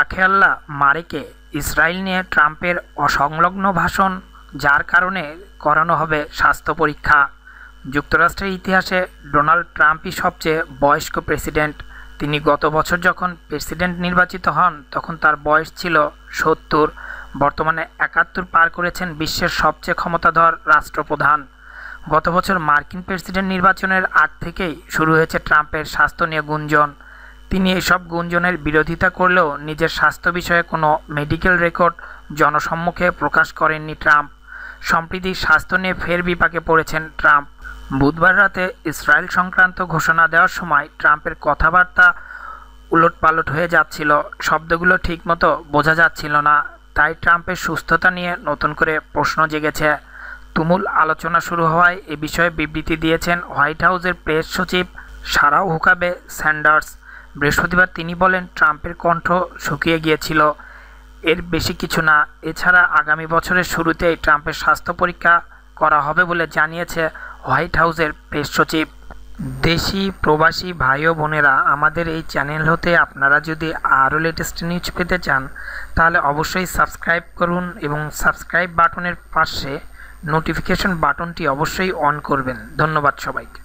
রাখেল্লা মারিকে Israel নিয়ে ট্রাম্পের অসংলগ্ন ভাষণ যার কারণে করানো হবে স্বাস্থ্য পরীক্ষা যুক্তরাষ্ট্রের ইতিহাসে ডোনাল্ড ট্রাম্পই সবচেয়ে বয়স্ক প্রেসিডেন্ট তিনি গত বছর যখন প্রেসিডেন্ট নির্বাচিত হন তখন তার বয়স ছিল সত্তর বর্তমানে একাত্তর পার করেছেন বিশ্বের সবচেয়ে ক্ষমতাধর রাষ্ট্রপ্রধান গত বছর মার্কিন প্রেসিডেন্ট নির্বাচনের আগ থেকেই শুরু হয়েছে ট্রাম্পের স্বাস্থ্য নিয়ে গুঞ্জন তিনি এসব গুঞ্জনের বিরোধিতা করলেও নিজের স্বাস্থ্য বিষয়ে কোনো মেডিকেল রেকর্ড জনসম্মুখে প্রকাশ করেননি ট্রাম্প সম্প্রীতি স্বাস্থ্য নিয়ে ফের বিপাকে পড়েছেন ট্রাম্প বুধবার রাতে ইসরায়েল সংক্রান্ত ঘোষণা দেওয়ার সময় ট্রাম্পের কথাবার্তা উলটপালট হয়ে যাচ্ছিল শব্দগুলো ঠিকমতো বোঝা যাচ্ছিল না তাই ট্রাম্পের সুস্থতা নিয়ে নতুন করে প্রশ্ন জেগেছে তুমুল আলোচনা শুরু হওয়ায় এ বিষয়ে বিবৃতি দিয়েছেন হোয়াইট হাউসের প্রেস সচিব সারাও হুকাবে স্যান্ডার্স বৃহস্পতিবার তিনি বলেন ট্রাম্পের কণ্ঠ শুকিয়ে গিয়েছিল এর বেশি কিছু না এছাড়া আগামী বছরের শুরুতেই ট্রাম্পের স্বাস্থ্য পরীক্ষা করা হবে বলে জানিয়েছে হোয়াইট হাউসের প্রেস সচিব দেশি প্রবাসী ভাই ও বোনেরা আমাদের এই চ্যানেল হতে আপনারা যদি আরও লেটেস্ট নিউজ পেতে চান তাহলে অবশ্যই সাবস্ক্রাইব করুন এবং সাবস্ক্রাইব বাটনের পাশে নোটিফিকেশন বাটনটি অবশ্যই অন করবেন ধন্যবাদ সবাইকে